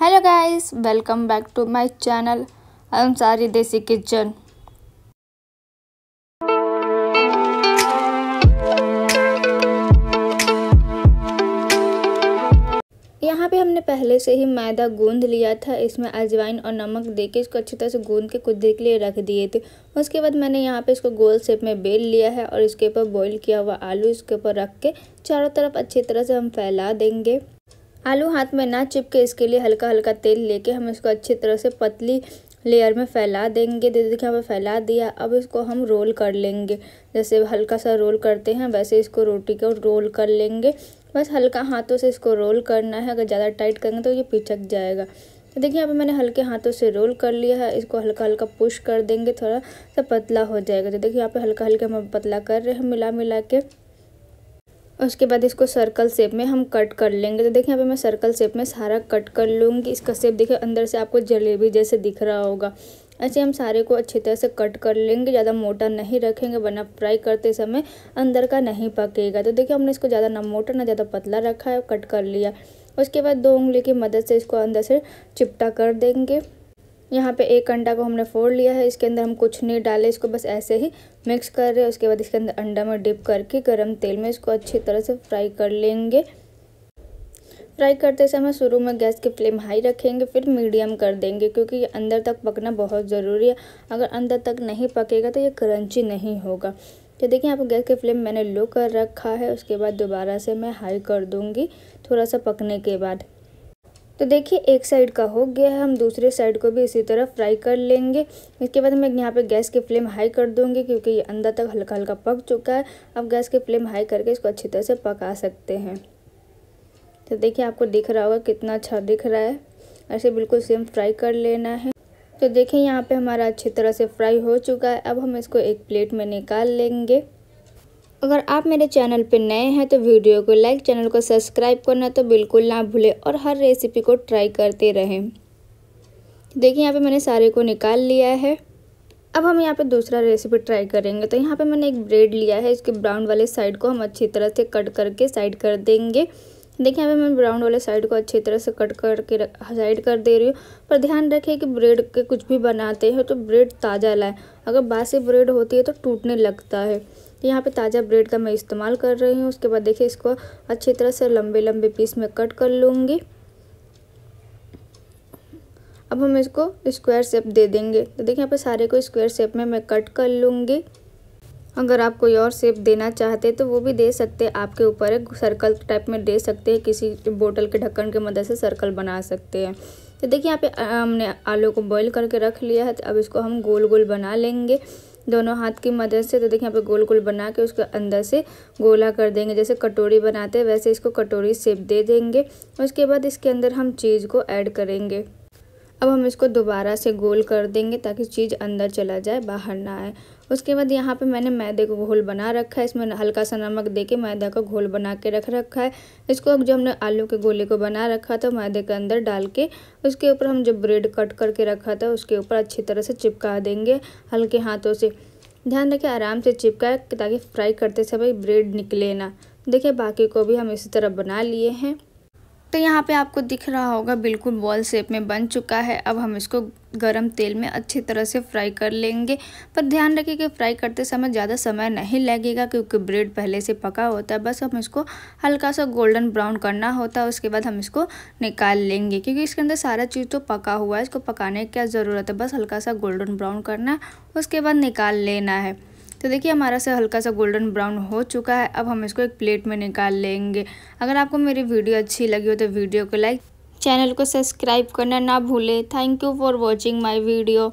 hello guys welcome back to my channel Ansari Desi kitchen यहाँ पे हमने पहले से ही मैदा गूंद लिया था इसमें अजवाइन और नमक दे के इसको अच्छी तरह से गूंद के कुछ देर के लिए रख दिए थे उसके बाद मैंने यहाँ पे इसको गोल शेप में बेल लिया है और इसके ऊपर बॉईल किया हुआ आलू इसके ऊपर रख के चारों तरफ अच्छी तरह से हम फैला देंगे आलू हाथ में ना चिपके इसके लिए हल्का हल्का तेल लेके हम इसको अच्छी तरह से पतली लेयर में फैला देंगे दे देखिए हमें फैला दिया अब इसको हम रोल कर लेंगे जैसे हल्का सा रोल करते हैं वैसे इसको रोटी को रोल कर लेंगे बस हल्का हाथों से इसको रोल करना है अगर ज़्यादा टाइट करेंगे तो ये पिचक जाएगा तो देखिए यहाँ पे मैंने हल्के हाथों से रोल कर लिया है इसको हल्का हल्का पुश कर देंगे थोड़ा सा पतला हो जाएगा तो देखिए यहाँ पे हल्का हल्का हम पतला कर रहे हैं मिला मिला के उसके बाद इसको सर्कल शेप में हम कट कर लेंगे तो देखिए यहाँ पे मैं सर्कल शेप में सारा कट कर लूँगी इसका शेप देखिए अंदर से आपको जलेबी जैसे दिख रहा होगा ऐसे हम सारे को अच्छी तरह से कट कर लेंगे ज़्यादा मोटा नहीं रखेंगे वरना फ्राई करते समय अंदर का नहीं पकेगा तो देखिए हमने इसको ज़्यादा ना मोटा ना ज़्यादा पतला रखा है कट कर लिया उसके बाद दो उंगली की मदद से इसको अंदर से चिपटा कर देंगे यहाँ पे एक अंडा को हमने फोड़ लिया है इसके अंदर हम कुछ नहीं डाले इसको बस ऐसे ही मिक्स कर रहे हैं उसके बाद इसके अंदर अंडा में डिप करके गरम तेल में इसको अच्छी तरह से फ्राई कर लेंगे फ्राई करते समय शुरू में गैस की फ्लेम हाई रखेंगे फिर मीडियम कर देंगे क्योंकि ये अंदर तक पकना बहुत ज़रूरी है अगर अंदर तक नहीं पकेगा तो ये क्रंची नहीं होगा तो देखिए यहाँ पर गैस की फ्लेम मैंने लो कर रखा है उसके बाद दोबारा से मैं हाई कर दूँगी थोड़ा सा पकने के बाद तो देखिए एक साइड का हो गया है हम दूसरे साइड को भी इसी तरह फ्राई कर लेंगे इसके बाद मैं यहाँ पे गैस की फ्लेम हाई कर दूंगी क्योंकि ये अंदर तक हल्का हल्का पक चुका है अब गैस की फ्लेम हाई करके इसको अच्छी तरह से पका सकते हैं तो देखिए आपको दिख रहा होगा कितना अच्छा दिख रहा है ऐसे बिल्कुल सेम फ्राई कर लेना है तो देखिए यहाँ पर हमारा अच्छी तरह से फ्राई हो चुका है अब हम इसको एक प्लेट में निकाल लेंगे अगर आप मेरे चैनल पर नए हैं तो वीडियो को लाइक चैनल को सब्सक्राइब करना तो बिल्कुल ना भूलें और हर रेसिपी को ट्राई करते रहें देखिए यहाँ पे मैंने सारे को निकाल लिया है अब हम यहाँ पे दूसरा रेसिपी ट्राई करेंगे तो यहाँ पे मैंने एक ब्रेड लिया है इसके ब्राउन वाले साइड को हम अच्छी तरह से कट करके साइड कर देंगे देखिए यहाँ पे मैं ब्राउन वाले साइड को अच्छी तरह से कट करके साइड कर दे रही हूँ पर ध्यान रखें कि ब्रेड के कुछ भी बनाते हैं तो ब्रेड ताज़ा लाए अगर बासी ब्रेड होती है तो टूटने लगता है तो यहाँ पे ताज़ा ब्रेड का मैं इस्तेमाल कर रही हूँ उसके बाद देखिए इसको अच्छी तरह से लंबे लंबे पीस में कट कर लूँगी अब हम इसको स्क्वायर शेप दे देंगे तो देखिए यहाँ पे सारे को स्क्वायर शेप में मैं कट कर लूँगी अगर आप कोई और सेप देना चाहते तो वो भी दे सकते हैं आपके ऊपर एक सर्कल टाइप में दे सकते हैं किसी बोतल के ढक्कन की मदद से सर्कल बना सकते हैं तो देखिए यहाँ पे हमने आलू को बॉईल करके रख लिया है तो अब इसको हम गोल गोल बना लेंगे दोनों हाथ की मदद से तो देखिए यहाँ पे गोल गोल बना के उसके अंदर से गोला कर देंगे जैसे कटोरी बनाते हैं वैसे इसको कटोरी सेप दे देंगे उसके बाद इसके अंदर हम चीज़ को ऐड करेंगे अब हम इसको दोबारा से गोल कर देंगे ताकि चीज़ अंदर चला जाए बाहर ना आए उसके बाद यहाँ पे मैंने मैदे को घोल बना रखा है इसमें हल्का सा नमक दे के मैदा का घोल बना के रख रखा है इसको अब जो हमने आलू के गोले को बना रखा था मैदे के अंदर डाल के उसके ऊपर हम जो ब्रेड कट करके रखा था उसके ऊपर अच्छी तरह से चिपका देंगे हल्के हाथों से ध्यान रखें आराम से चिपकाए ताकि फ्राई करते समय ब्रेड निकले ना देखिए बाकी को भी हम इसी तरह बना लिए हैं तो यहाँ पे आपको दिख रहा होगा बिल्कुल बॉल शेप में बन चुका है अब हम इसको गरम तेल में अच्छी तरह से फ्राई कर लेंगे पर ध्यान रखिए कि फ्राई करते समय ज़्यादा समय नहीं लगेगा क्योंकि ब्रेड पहले से पका होता है बस हम इसको हल्का सा गोल्डन ब्राउन करना होता है उसके बाद हम इसको निकाल लेंगे क्योंकि इसके अंदर सारा चीज़ तो पका हुआ है इसको पकाने की क्या ज़रूरत है बस हल्का सा गोल्डन ब्राउन करना है उसके बाद निकाल लेना है तो देखिए हमारा से हल्का सा गोल्डन ब्राउन हो चुका है अब हम इसको एक प्लेट में निकाल लेंगे अगर आपको मेरी वीडियो अच्छी लगी हो तो वीडियो को लाइक चैनल को सब्सक्राइब करना ना भूलें thank you for watching my video